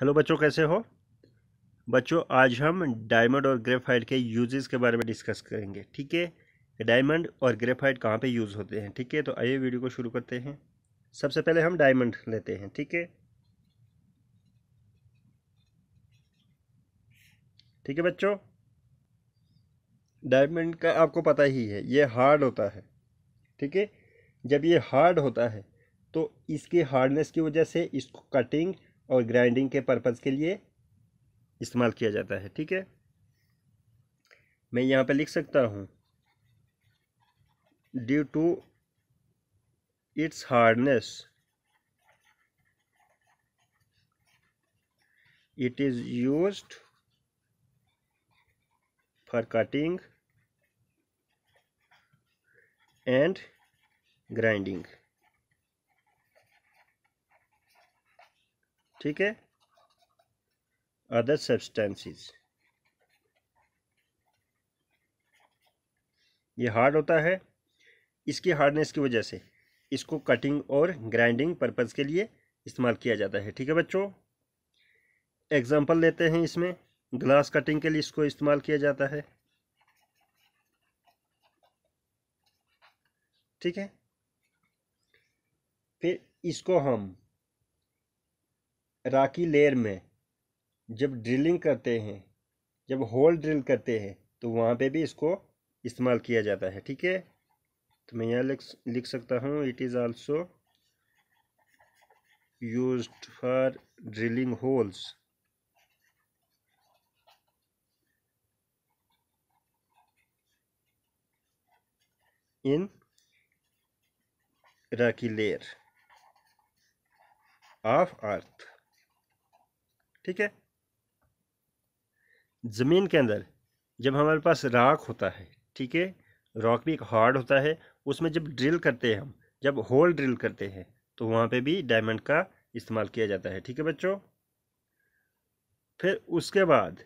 hello बच्चों कैसे हो बच्चों आज हम डायमंड और ग्रेफाइट के यूजेस के बारे में डिस्कस करेंगे ठीक है डायमंड और ग्रेफाइट कहाँ पे यूज़ होते हैं ठीक है तो आइए वीडियो को शुरू करते हैं सबसे पहले हम डायमंड लेते हैं ठीक है ठीक है बच्चों डायमंड का आपको पता ही है ये हार्ड होता है ठीक है जब ये हार्ड होता है तो इसकी हार्डनेस की वजह से इसको कटिंग और ग्राइंडिंग के पर्पज़ के लिए इस्तेमाल किया जाता है ठीक है मैं यहाँ पे लिख सकता हूँ due to its hardness it is use for cutting and grinding ठीक है अदर सब्सटेंसेस ये हार्ड होता है इसकी हार्डनेस की वजह से इसको कटिंग और ग्राइंडिंग पर्पज़ के लिए इस्तेमाल किया जाता है ठीक है बच्चों एग्ज़ाम्पल लेते हैं इसमें ग्लास कटिंग के लिए इसको इस्तेमाल किया जाता है ठीक है फिर इसको हम राकी लेयर में जब ड्रिलिंग करते हैं जब होल ड्रिल करते हैं तो वहाँ पे भी इसको इस्तेमाल किया जाता है ठीक है तो मैं यहाँ लिख लिख सकता हूँ it is also use for drilling holes in rocky layer of earth ठीक है ज़मीन के अंदर जब हमारे पास राख होता है ठीक है रॉक भी एक हार्ड होता है उसमें जब ड्रिल करते हैं हम जब होल ड्रिल करते हैं तो वहाँ पे भी डायमंड का इस्तेमाल किया जाता है ठीक है बच्चों फिर उसके बाद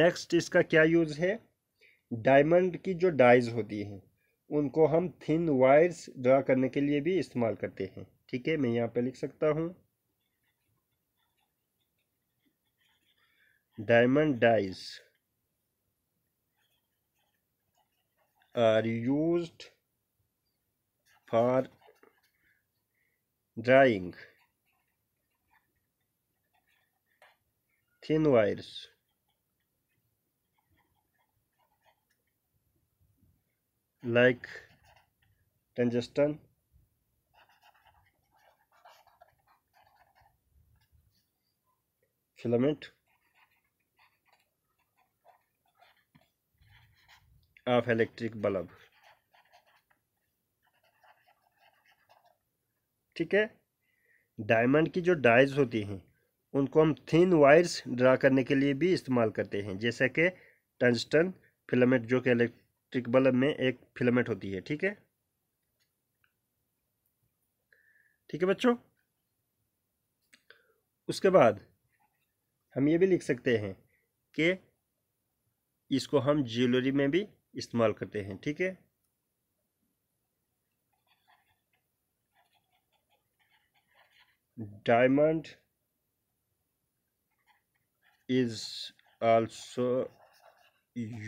नेक्स्ट इसका क्या यूज़ है डायमंड की जो डाइज होती हैं उनको हम थिन वायर्स ड्रा करने के लिए भी इस्तेमाल करते हैं ठीक है मैं यहाँ पे लिख सकता हूँ diamond dies are used for drying thin wires like tungsten filament of electric bulb ठीक है डायमंड की जो डाइज होती हैं उनको हम थिन वायर्स ड्रा करने के लिए भी इस्तेमाल करते हैं जैसे कि टंस्टन फिलामेंट जो कि इलेक्ट्रिक बल्ब में एक फिलामेंट होती है ठीक है ठीक है बच्चों उसके बाद हम ये भी लिख सकते हैं कि इसको हम ज्वेलरी में भी इस्तेमाल करते हैं ठीक है diamond is also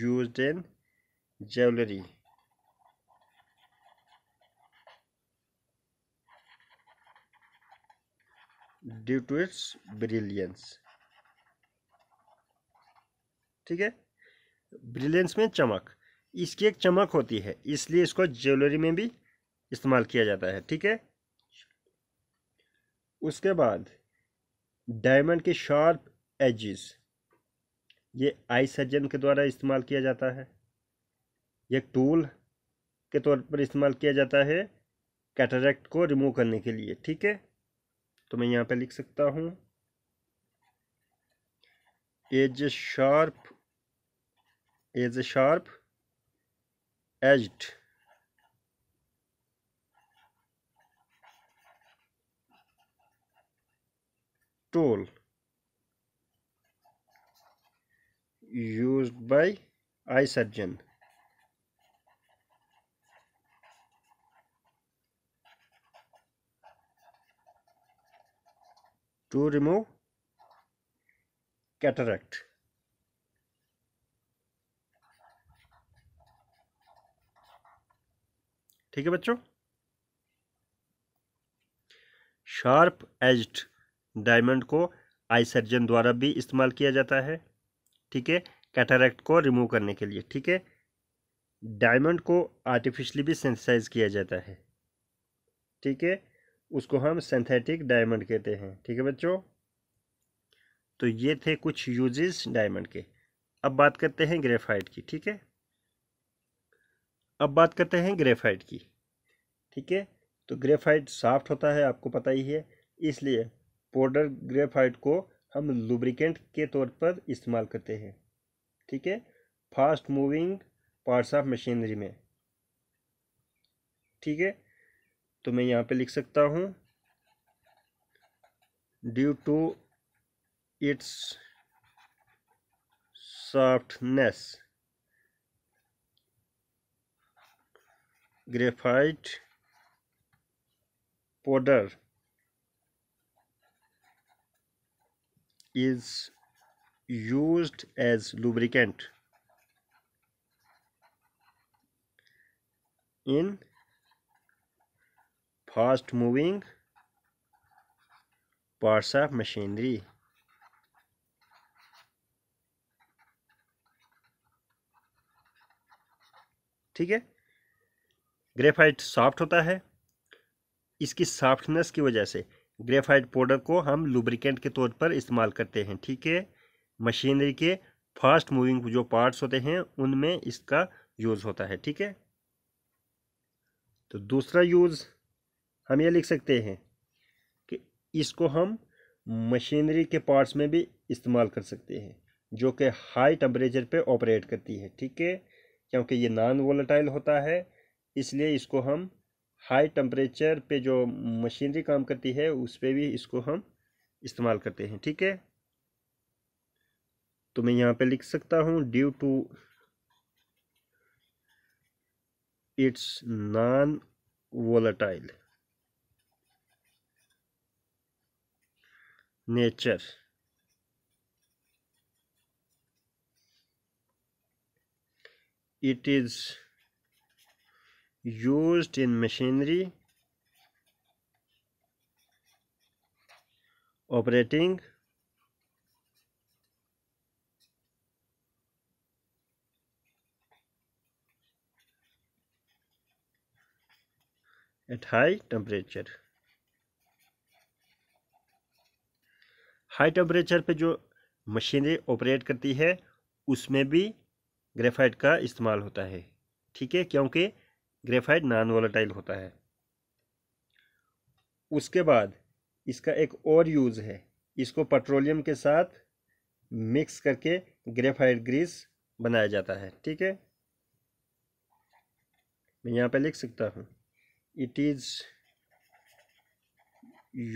use in jewellery due to its brilliance ठीक है ब्रिलियंस में चमक इसकी एक चमक होती है इसलिए इसको ज्वेलरी में भी इस्तेमाल किया जाता है ठीक है उसके बाद डायमंड के शार्प एजिस ये आई सर्जन के द्वारा इस्तेमाल किया जाता है ये टूल के तौर पर इस्तेमाल किया जाता है कैटरेक्ट को रिमूव करने के लिए ठीक है तो मैं यहाँ पे लिख सकता हूँ edge sharp edge sharp edged tool used by eye surgeon to remove cataract ठीक है बच्चों शार्प एज्ड डायमंड को आई सर्जन द्वारा भी इस्तेमाल किया जाता है ठीक है कैटारेक्ट को रिमूव करने के लिए ठीक है डायमंड को आर्टिफिशली भी सेंथिसाइज किया जाता है ठीक है उसको हम सिंथेटिक डायमंड कहते हैं ठीक है बच्चों तो ये थे कुछ यूजेस डायमंड के अब बात करते हैं ग्रेफाइट की ठीक है अब बात करते हैं ग्रेफाइट की ठीक है तो ग्रेफाइट सॉफ्ट होता है आपको पता ही है इसलिए पाउडर ग्रेफाइट को हम लुब्रिकेंट के तौर पर इस्तेमाल करते हैं ठीक है fast moving parts of machinery में ठीक है तो मैं यहाँ पे लिख सकता हूँ due to its softness graphite powder is used as lubricant in fast moving parts of machinery ठीक है ग्रेफाइट सॉफ्ट होता है इसकी सॉफ्टनेस की वजह से ग्रेफाइट पाउडर को हम लुब्रिकेंट के तौर पर इस्तेमाल करते हैं ठीक है मशीनरी के फास्ट मूविंग जो पार्ट्स होते हैं उनमें इसका यूज़ होता है ठीक है तो दूसरा यूज़ हम ये लिख सकते हैं कि इसको हम मशीनरी के पार्ट्स में भी इस्तेमाल कर सकते हैं जो कि हाई टेम्परेचर पे ऑपरेट करती है ठीक है क्योंकि ये नॉन वोलेटाइल होता है इसलिए इसको हम हाई टेम्परेचर पे जो मशीनरी काम करती है उस पर भी इसको हम इस्तेमाल करते हैं ठीक है तो मैं यहाँ पे लिख सकता हूँ due to its non volatile nature it is used in machinery operating at high temperature high temperature पे जो मशीनरी ऑपरेट करती है उसमें भी ग्रेफाइट का इस्तेमाल होता है ठीक है क्योंकि ग्रेफाइट नॉन वोलाटाइल होता है उसके बाद इसका एक और यूज़ है इसको पेट्रोलियम के साथ मिक्स करके ग्रेफाइट ग्रीस बनाया जाता है ठीक है मैं यहाँ पे लिख सकता हूँ it is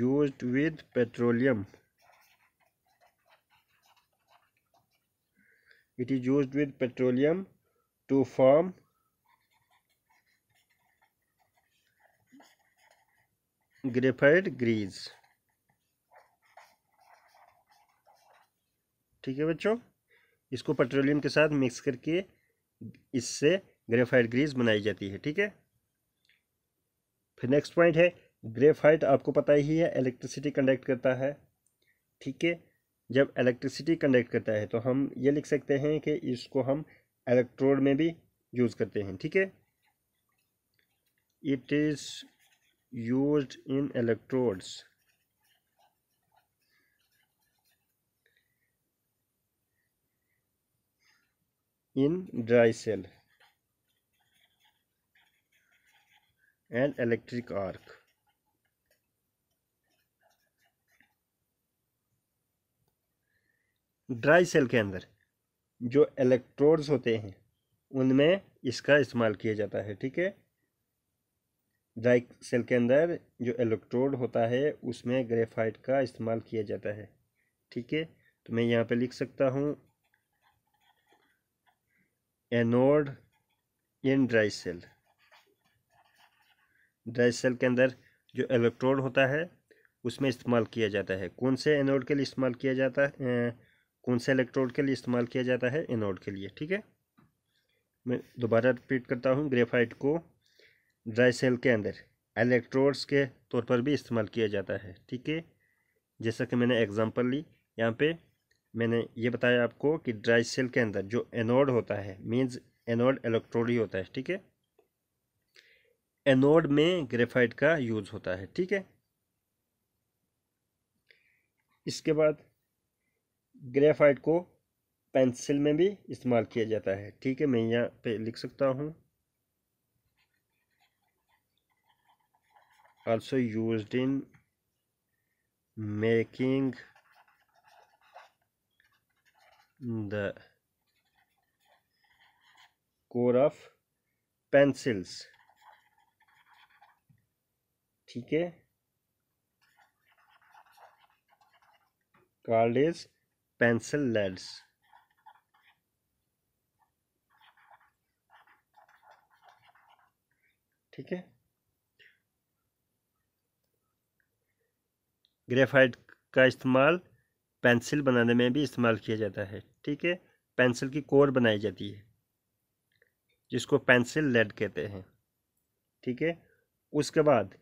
use with petroleum it is use with petroleum to form graphite grease ठीक है बच्चों इसको पेट्रोलियम के साथ मिक्स करके इससे ग्रेफाइट ग्रीज बनाई जाती है ठीक है फिर नेक्स्ट पॉइंट है ग्रेफाइट आपको पता ही है इलेक्ट्रिसिटी कंडक्ट करता है ठीक है जब इलेक्ट्रिसिटी कंडक्ट करता है तो हम ये लिख सकते हैं कि इसको हम इलेक्ट्रोड में भी यूज़ करते हैं ठीक है it is used in electrodes in dry cell and electric arc dry cell के अंदर जो इलेक्ट्रोड्स होते हैं उनमें इसका इस्तेमाल किया जाता है ठीक है ड्राई सेल के अंदर जो इलेक्ट्रोड होता है उसमें ग्रेफाइट का इस्तेमाल किया जाता है ठीक है तो मैं यहाँ पे लिख सकता हूँ anode in dry cell dry cell के अंदर जो इलेक्ट्रोड होता है उसमें इस्तेमाल किया जाता है कौन से एनोड के लिए इस्तेमाल किया जाता है कौन से इलेक्ट्रोड के लिए इस्तेमाल किया जाता है एनोड के लिए ठीक है मैं दोबारा रिपीट करता हूँ ग्रेफाइट को ड्राई सेल के अंदर इलेक्ट्रोड्स के तौर पर भी इस्तेमाल किया जाता है ठीक है जैसा कि मैंने एग्जांपल ली यहाँ पे मैंने ये बताया आपको कि ड्राई सेल के अंदर जो एनोड होता है मीन्स एनोड इलेक्ट्रोड ही होता है ठीक है एनोड में ग्रेफाइट का यूज़ होता है ठीक है इसके बाद ग्रेफाइट को पेंसिल में भी इस्तेमाल किया जाता है ठीक है मैं यहाँ पे लिख सकता हूँ also used in making the core of pencils ठीक है called इज पेंसिल लेड्स ठीक है ग्रेफाइट का इस्तेमाल पेंसिल बनाने में भी इस्तेमाल किया जाता है ठीक है पेंसिल की कोर बनाई जाती है जिसको पेंसिल लेड कहते हैं ठीक है उसके बाद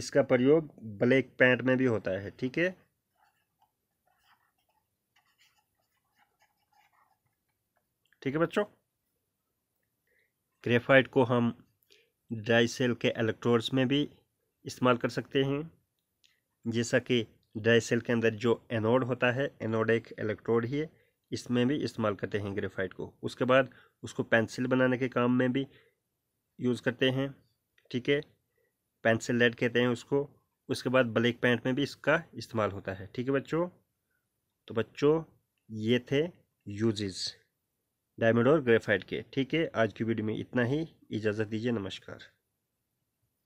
इसका प्रयोग ब्लैक पेंट में भी होता है ठीक है ठीक है बच्चों ग्रेफाइट को हम ड्राई सेल के इलेक्ट्रोड्स में भी इस्तेमाल कर सकते हैं जैसा कि ड्राई सेल के अंदर जो एनोड होता है एनोड एक इलेक्ट्रोड ही है इसमें भी इस्तेमाल करते हैं ग्रेफाइट को उसके बाद उसको पेंसिल बनाने के काम में भी यूज़ करते हैं ठीक है पेंसिल लेड कहते हैं उसको उसके बाद ब्लैक पेंट में भी इसका इस्तेमाल होता है ठीक है बच्चों तो बच्चों ये थे यूजेस डायमंड और ग्रेफाइट के ठीक है आज की वीडियो में इतना ही इजाज़त दीजिए नमस्कार